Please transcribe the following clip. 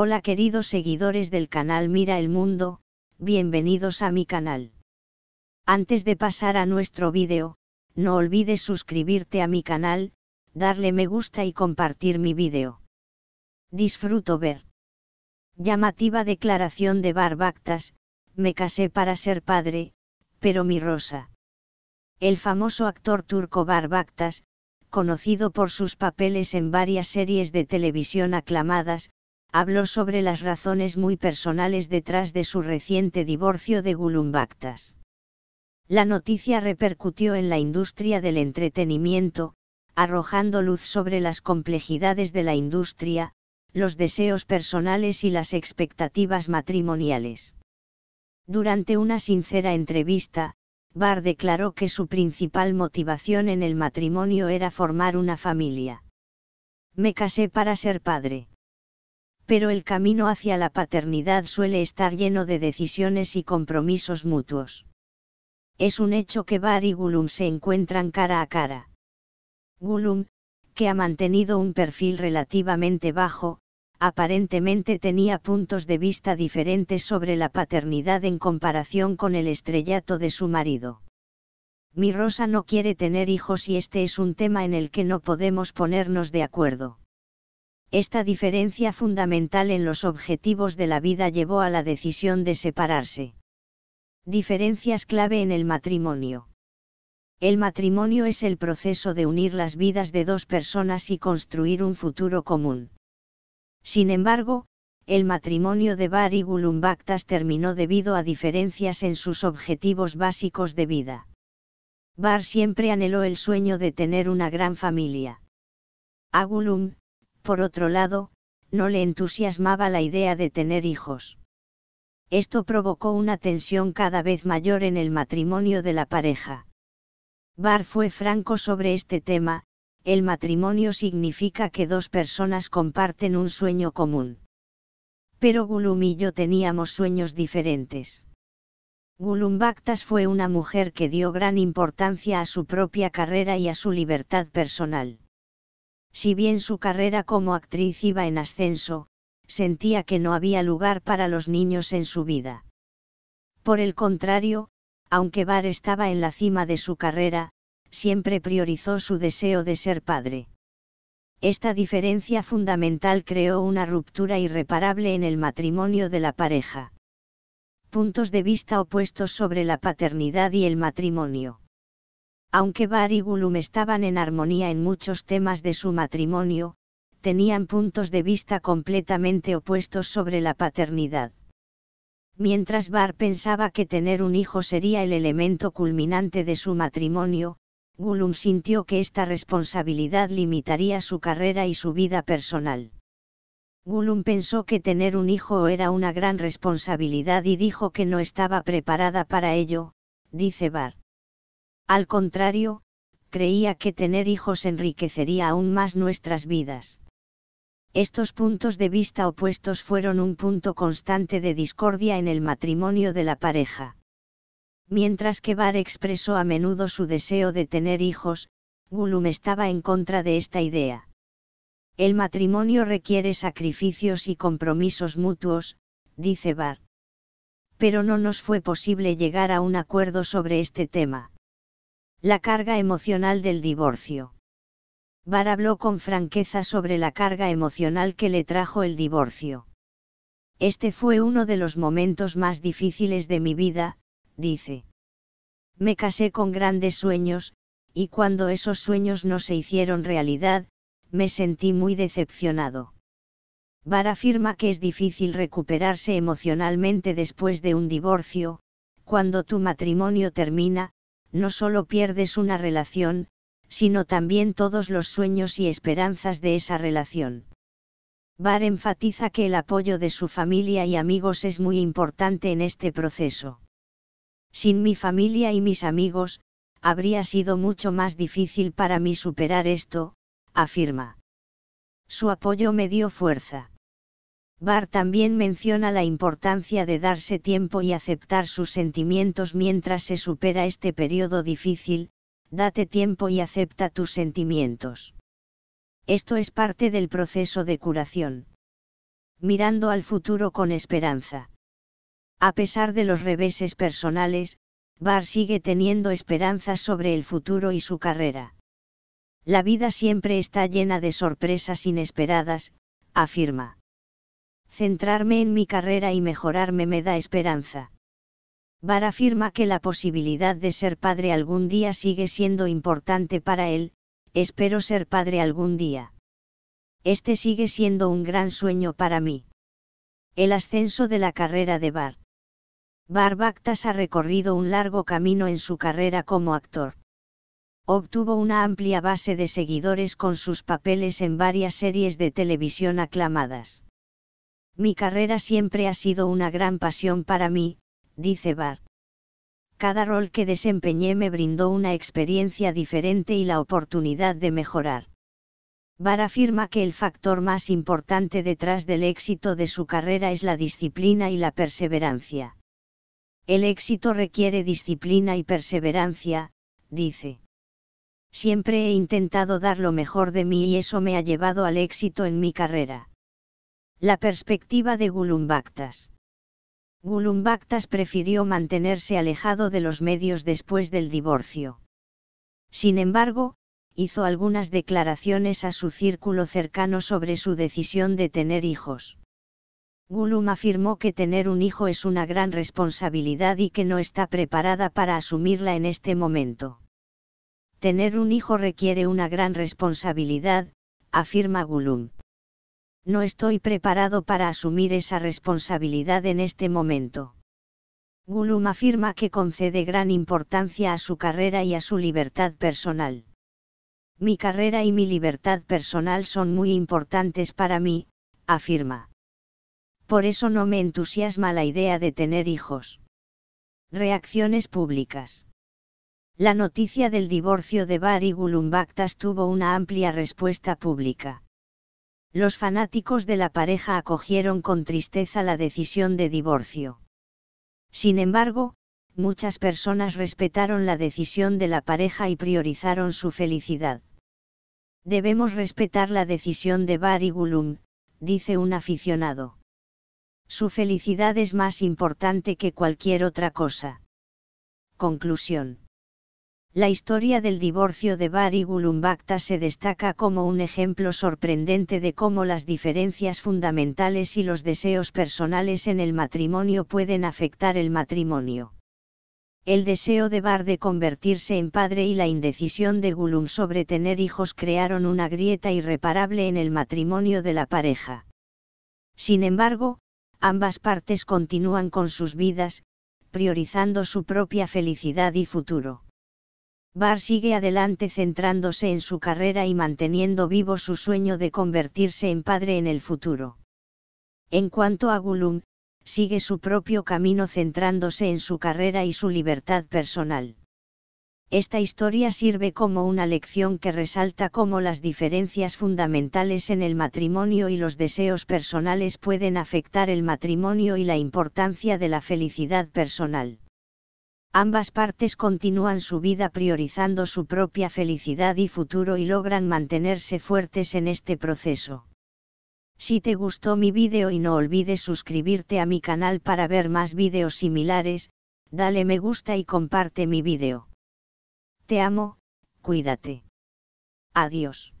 Hola queridos seguidores del canal Mira el Mundo, bienvenidos a mi canal. Antes de pasar a nuestro vídeo, no olvides suscribirte a mi canal, darle me gusta y compartir mi vídeo. Disfruto ver. Llamativa declaración de Barbactas, me casé para ser padre, pero mi rosa. El famoso actor turco Barbactas, conocido por sus papeles en varias series de televisión aclamadas, habló sobre las razones muy personales detrás de su reciente divorcio de Gulumbactas. La noticia repercutió en la industria del entretenimiento, arrojando luz sobre las complejidades de la industria, los deseos personales y las expectativas matrimoniales. Durante una sincera entrevista, Barr declaró que su principal motivación en el matrimonio era formar una familia. Me casé para ser padre pero el camino hacia la paternidad suele estar lleno de decisiones y compromisos mutuos. Es un hecho que Bar y Gulum se encuentran cara a cara. Gulum, que ha mantenido un perfil relativamente bajo, aparentemente tenía puntos de vista diferentes sobre la paternidad en comparación con el estrellato de su marido. Mi Rosa no quiere tener hijos y este es un tema en el que no podemos ponernos de acuerdo. Esta diferencia fundamental en los objetivos de la vida llevó a la decisión de separarse. Diferencias clave en el matrimonio. El matrimonio es el proceso de unir las vidas de dos personas y construir un futuro común. Sin embargo, el matrimonio de Bar y Gulumbactas terminó debido a diferencias en sus objetivos básicos de vida. Bar siempre anheló el sueño de tener una gran familia. Agulum, por otro lado, no le entusiasmaba la idea de tener hijos. Esto provocó una tensión cada vez mayor en el matrimonio de la pareja. Bar fue franco sobre este tema, el matrimonio significa que dos personas comparten un sueño común. Pero Gulum y yo teníamos sueños diferentes. Gulum fue una mujer que dio gran importancia a su propia carrera y a su libertad personal. Si bien su carrera como actriz iba en ascenso, sentía que no había lugar para los niños en su vida. Por el contrario, aunque Bar estaba en la cima de su carrera, siempre priorizó su deseo de ser padre. Esta diferencia fundamental creó una ruptura irreparable en el matrimonio de la pareja. Puntos de vista opuestos sobre la paternidad y el matrimonio aunque Bar y Gulum estaban en armonía en muchos temas de su matrimonio, tenían puntos de vista completamente opuestos sobre la paternidad. Mientras Bar pensaba que tener un hijo sería el elemento culminante de su matrimonio, Gulum sintió que esta responsabilidad limitaría su carrera y su vida personal. Gulum pensó que tener un hijo era una gran responsabilidad y dijo que no estaba preparada para ello, dice Bar. Al contrario, creía que tener hijos enriquecería aún más nuestras vidas. Estos puntos de vista opuestos fueron un punto constante de discordia en el matrimonio de la pareja. Mientras que Bar expresó a menudo su deseo de tener hijos, Gulum estaba en contra de esta idea. El matrimonio requiere sacrificios y compromisos mutuos, dice Bar. Pero no nos fue posible llegar a un acuerdo sobre este tema. La carga emocional del divorcio. Bar habló con franqueza sobre la carga emocional que le trajo el divorcio. Este fue uno de los momentos más difíciles de mi vida, dice. Me casé con grandes sueños, y cuando esos sueños no se hicieron realidad, me sentí muy decepcionado. Bar afirma que es difícil recuperarse emocionalmente después de un divorcio, cuando tu matrimonio termina, no solo pierdes una relación, sino también todos los sueños y esperanzas de esa relación. Bar enfatiza que el apoyo de su familia y amigos es muy importante en este proceso. Sin mi familia y mis amigos, habría sido mucho más difícil para mí superar esto, afirma. Su apoyo me dio fuerza. Barr también menciona la importancia de darse tiempo y aceptar sus sentimientos mientras se supera este periodo difícil, date tiempo y acepta tus sentimientos. Esto es parte del proceso de curación. Mirando al futuro con esperanza. A pesar de los reveses personales, Barr sigue teniendo esperanzas sobre el futuro y su carrera. La vida siempre está llena de sorpresas inesperadas, afirma centrarme en mi carrera y mejorarme me da esperanza. Bar afirma que la posibilidad de ser padre algún día sigue siendo importante para él, espero ser padre algún día. Este sigue siendo un gran sueño para mí. El ascenso de la carrera de Bar. Bar Bactas ha recorrido un largo camino en su carrera como actor. Obtuvo una amplia base de seguidores con sus papeles en varias series de televisión aclamadas. Mi carrera siempre ha sido una gran pasión para mí, dice Bart. Cada rol que desempeñé me brindó una experiencia diferente y la oportunidad de mejorar. Bar afirma que el factor más importante detrás del éxito de su carrera es la disciplina y la perseverancia. El éxito requiere disciplina y perseverancia, dice. Siempre he intentado dar lo mejor de mí y eso me ha llevado al éxito en mi carrera. La perspectiva de Gulumbactas. Gulumbactas prefirió mantenerse alejado de los medios después del divorcio. Sin embargo, hizo algunas declaraciones a su círculo cercano sobre su decisión de tener hijos. Gulum afirmó que tener un hijo es una gran responsabilidad y que no está preparada para asumirla en este momento. Tener un hijo requiere una gran responsabilidad, afirma Gulum no estoy preparado para asumir esa responsabilidad en este momento. Gulum afirma que concede gran importancia a su carrera y a su libertad personal. Mi carrera y mi libertad personal son muy importantes para mí, afirma. Por eso no me entusiasma la idea de tener hijos. Reacciones públicas. La noticia del divorcio de Bari Gulumbactas tuvo una amplia respuesta pública. Los fanáticos de la pareja acogieron con tristeza la decisión de divorcio. Sin embargo, muchas personas respetaron la decisión de la pareja y priorizaron su felicidad. Debemos respetar la decisión de Barry Gulum, dice un aficionado. Su felicidad es más importante que cualquier otra cosa. Conclusión. La historia del divorcio de Bar y Gulumbacta se destaca como un ejemplo sorprendente de cómo las diferencias fundamentales y los deseos personales en el matrimonio pueden afectar el matrimonio. El deseo de Bar de convertirse en padre y la indecisión de Gulum sobre tener hijos crearon una grieta irreparable en el matrimonio de la pareja. Sin embargo, ambas partes continúan con sus vidas, priorizando su propia felicidad y futuro. Bar sigue adelante centrándose en su carrera y manteniendo vivo su sueño de convertirse en padre en el futuro. En cuanto a Gulum, sigue su propio camino centrándose en su carrera y su libertad personal. Esta historia sirve como una lección que resalta cómo las diferencias fundamentales en el matrimonio y los deseos personales pueden afectar el matrimonio y la importancia de la felicidad personal ambas partes continúan su vida priorizando su propia felicidad y futuro y logran mantenerse fuertes en este proceso. Si te gustó mi vídeo y no olvides suscribirte a mi canal para ver más vídeos similares, dale me gusta y comparte mi vídeo. Te amo, cuídate. Adiós.